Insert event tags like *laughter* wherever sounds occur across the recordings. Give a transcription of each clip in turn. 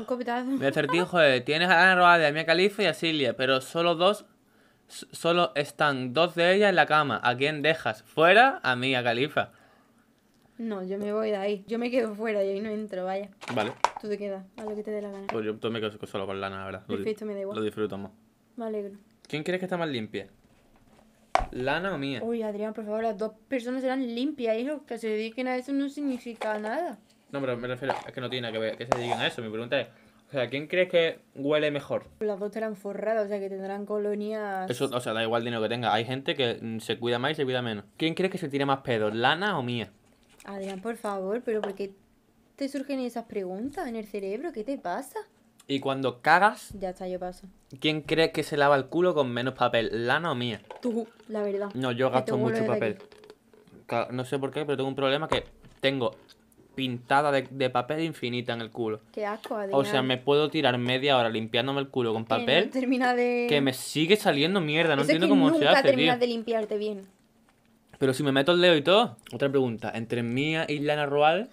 Un copitazo. Mi acertijo es, tienes a Ana Roade, a Mia Califa y a Silvia, pero solo dos, solo están dos de ellas en la cama. ¿A quién dejas? ¿Fuera? A a Califa. No, yo me voy de ahí. Yo me quedo fuera y ahí no entro, vaya. Vale. Tú te quedas, a lo que te dé la gana. Pues yo me quedo solo con lana, la verdad. Perfecto, me da igual. Lo disfruto más. Me alegro. ¿Quién crees que está más limpia? ¿Lana o mía? Uy, Adrián, por favor, las dos personas eran limpias, hijo. Que se dediquen a eso no significa nada. No, pero me refiero, es que no tiene que ver que se dediquen a eso. Mi pregunta es, o sea, ¿quién crees que huele mejor? Las dos estarán forradas, o sea, que tendrán colonias... Eso, o sea, da igual el dinero que tenga. Hay gente que mm, se cuida más y se cuida menos. ¿Quién crees que se tire más pedos, lana o mía? Adrián, por favor, pero ¿por qué te surgen esas preguntas en el cerebro? ¿Qué te pasa? Y cuando cagas. Ya está, yo paso. ¿Quién crees que se lava el culo con menos papel? ¿Lana o mía? Tú, la verdad. No, yo gasto mucho papel. No sé por qué, pero tengo un problema que tengo pintada de, papel infinita en el culo. Qué asco, O sea, me puedo tirar media hora limpiándome el culo con papel. Que, me sigue saliendo mierda, no entiendo cómo se hace. de limpiarte bien. Pero si me meto el dedo y todo. Otra pregunta, entre mía y Lana Roal,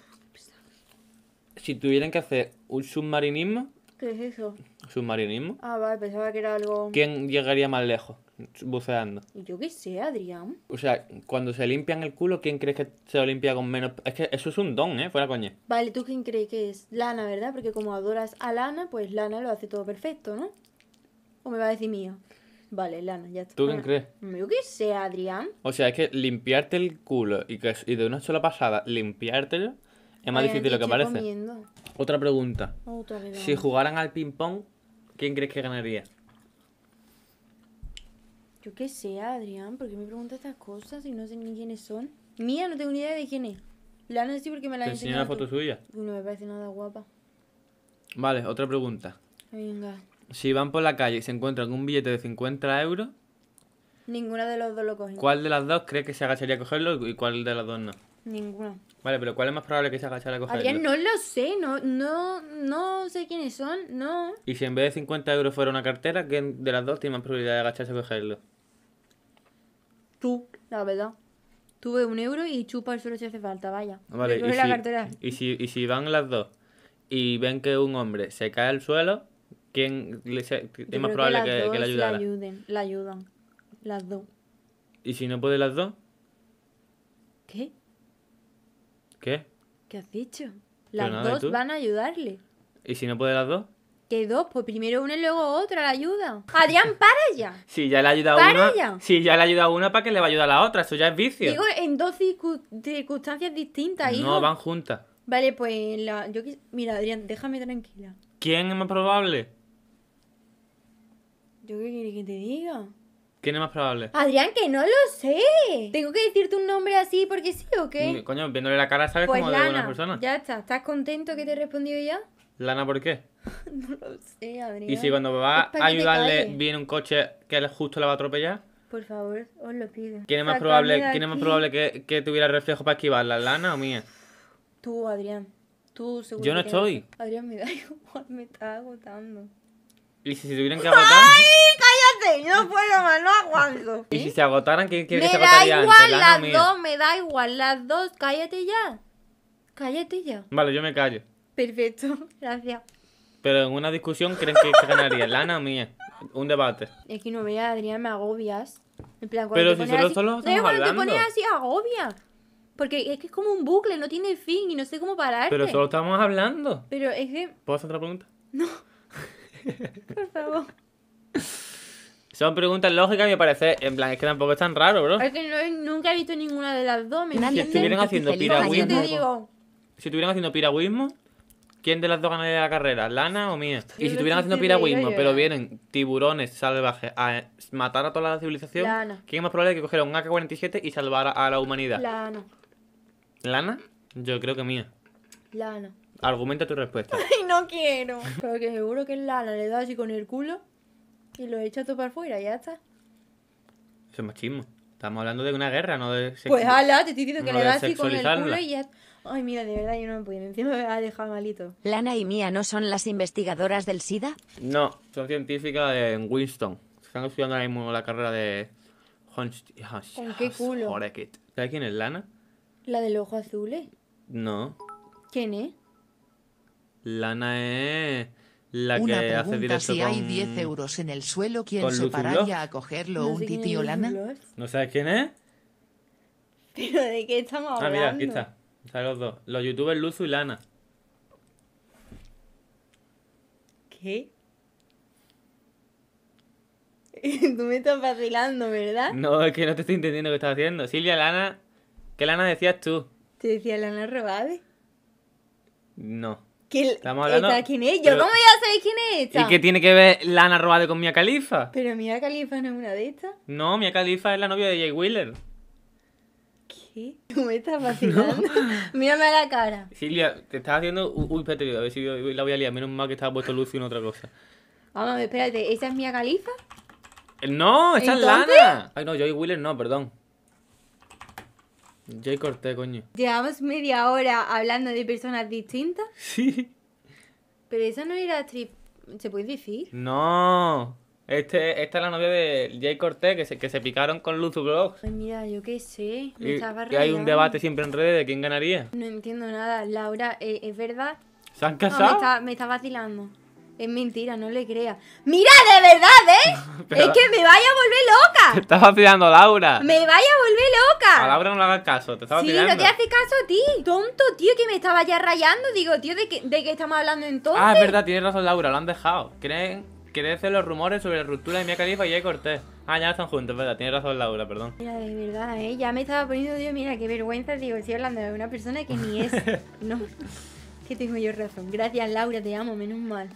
si tuvieran que hacer un submarinismo, ¿Qué es eso? ¿Submarinismo? Ah, vale, pensaba que era algo... ¿Quién llegaría más lejos buceando? Yo qué sé, Adrián. O sea, cuando se limpian el culo, ¿quién crees que se lo limpia con menos...? Es que eso es un don, ¿eh? Fuera coña. Vale, ¿tú quién crees que es? Lana, ¿verdad? Porque como adoras a Lana, pues Lana lo hace todo perfecto, ¿no? ¿O me va a decir mío? Vale, Lana, ya está. ¿Tú quién crees? Yo qué sé, Adrián. O sea, es que limpiarte el culo y, que, y de una sola pasada limpiártelo es más difícil lo que parece. Otra pregunta. Si jugaran al ping-pong, ¿quién crees que ganaría? Yo qué sé, Adrián, ¿por qué me preguntas estas cosas Y no sé ni quiénes son? Mía, no tengo ni idea de quién es. La han porque me la ¿Te enseñó foto suya? no me parece nada guapa. Vale, otra pregunta. Venga. Si van por la calle y se encuentran un billete de 50 euros... Ninguna de los dos lo cogen. ¿Cuál de las dos crees que se agacharía a cogerlo y cuál de las dos no? Ninguno. Vale, pero ¿cuál es más probable que se agache a cogerlo Adrián, no lo sé, no, no, no sé quiénes son, no. Y si en vez de 50 euros fuera una cartera, ¿quién de las dos tiene más probabilidad de agacharse a cogerlo? Tú, la verdad. Tuve un euro y chupa el suelo si hace falta, vaya. Ah, vale, y si, van las dos y ven que un hombre se cae al suelo, ¿quién le es más probable que, le ayudara? La ayuden, la ayudan. Las dos. ¿Y si no puede las dos? ¿Qué? ¿Qué? ¿Qué has dicho? Pues las dos van a ayudarle. ¿Y si no puede las dos? ¿Qué dos? Pues primero una y luego otra la ayuda. Adrián, para ya. *laughs* Sí, ya le ayuda a Para ya. Si ya le ayuda ayudado una, ¿para que le va a ayudar a la otra? Eso ya es vicio. Digo, en dos circunstancias distintas, hijo. no, van juntas. Vale, pues la... yo Mira, Adrián, déjame tranquila. ¿Quién es más probable? ¿Yo qué quieres que te diga? ¿Quién es más probable? Adrián, que no lo sé. Tengo que decirte un nombre así porque sí o qué. Mm, coño, viéndole la cara sabes pues cómo una persona. Ya está. ¿Estás contento que te he respondido ya? Lana, ¿por qué? *laughs* no lo sé, Adrián. ¿Y si cuando va a ayudarle viene un coche que justo la va a atropellar? Por favor, os lo pido. ¿Quién es más probable, ¿quién más probable que, que, tuviera reflejo para esquivarla, Lana o mía? Tú, Adrián. Tú, seguro. Yo no estoy. Adrián, me da *laughs* igual, me está agotando. ¿Y si se tuvieran que agotar? ¡Ay, cállate! No puedo más, no aguanto. ¿Y si se agotaran? ¿Qué, qué me se da igual las dos, me da igual las dos. Cállate ya. Cállate ya. Vale, yo me callo. Perfecto, *laughs* gracias. Pero en una discusión, ¿creen que ganaría? ¿Lana o mía? Un debate. Es que no veas, Adrián, me agobias. Pero si solo, solo estamos te pones así, agobia. Porque es que es como un bucle, no tiene fin y no sé cómo parar. Pero solo estamos hablando. Pero es que... ¿Puedo hacer otra pregunta? No. Por favor. Son preguntas lógicas, me parece. En plan, es que tampoco es tan raro, bro. Es que nunca he visto ninguna de las dos. ¿me si estuvieran haciendo piragüismo. Si estuvieran haciendo piragüismo, ¿quién de las dos ganaría la carrera? ¿Lana o mía? y si estuvieran haciendo piragüismo, pero vienen tiburones salvajes a matar a toda la civilización, ¿quién es más probable que cogiera un AK-47 y salvara a la humanidad? Lana. ¿Lana? Yo creo que mía. Lana. Argumenta tu respuesta. *laughs* Ay, no quiero. Porque seguro que es Lana le da así con el culo y lo echa tú para afuera, ya está. Eso es machismo. Estamos hablando de una guerra, no de Pues ala, te estoy diciendo que le da así con el culo y ya Ay, mira, de verdad yo no me puedo. Encima me ha dejado malito. ¿Lana y Mía no son las investigadoras del SIDA? No, son científicas en Winston. Están estudiando ahora mismo la carrera de... ¿Con qué culo? ¿Sabes quién es Lana? ¿La del ojo azul? Eh? No. ¿Quién es? Lana es la que hace directo si hay 10 euros en el suelo, ¿quién se pararía a cogerlo no un o Lana? ¿No sabes quién es? ¿Pero de qué estamos hablando? Ah, mira, aquí está. Están los dos. Los youtubers Luzu y Lana. ¿Qué? *laughs* Tú me estás vacilando, ¿verdad? No, es que no te estoy entendiendo qué estás haciendo. Silvia, Lana... ¿Qué Lana decías tú? ¿Te decía Lana Robade? No. ¿Quién, Estamos Esta, ¿Quién es? ¿Yo pero, cómo ya sabéis quién es esta? ¿Y qué tiene que ver Lana robada con Mia Khalifa? Pero Mia Khalifa no es una de estas. No, Mia Khalifa es la novia de Jay Wheeler. ¿Qué? ¿Tú me estás fascinando *laughs* Mírame a la cara. Silvia, te estás haciendo. Uy, espérate, a ver si la voy a liar. Menos mal que estaba puesto Lucio en otra cosa. Vamos, espérate, ¿esa es Mia Khalifa? Eh, no, esa es Lana. Ay, no, Jay Wheeler no, perdón. Jay corté, coño. Llevamos media hora hablando de personas distintas. Sí. Pero esa no era trip ¿Se puede decir? No. Este, esta es la novia de Jay Corté que se, que se picaron con Luz Blog. mira, yo qué sé. Me y, hay un debate siempre en redes de quién ganaría. No entiendo nada. Laura, eh, es verdad. ¿Se han casado? me está vacilando. Es mentira, no le creas. ¡Mira, de verdad, eh! *laughs* es que me vaya a volver loca. Te loca. estaba pidiendo, Laura. Me vaya a volver loca. A Laura no le hagas caso, te estaba Sí, no te hace caso a ti. Tonto, tío, que me estaba ya rayando. Digo, tío, ¿de qué, estamos hablando entonces? Ah, es verdad, tienes razón, Laura, lo han dejado. Creen, crecen los rumores sobre la ruptura de Mia Khalifa y E Cortés. Ah, ya están juntos, verdad, tienes razón, Laura, perdón. Mira, de verdad, ¿eh? Ya me estaba poniendo, Dios, mira, qué vergüenza. Digo, estoy hablando de una persona que ni es. *laughs* No que tengo yo razón. Gracias, Laura, te amo, menos mal.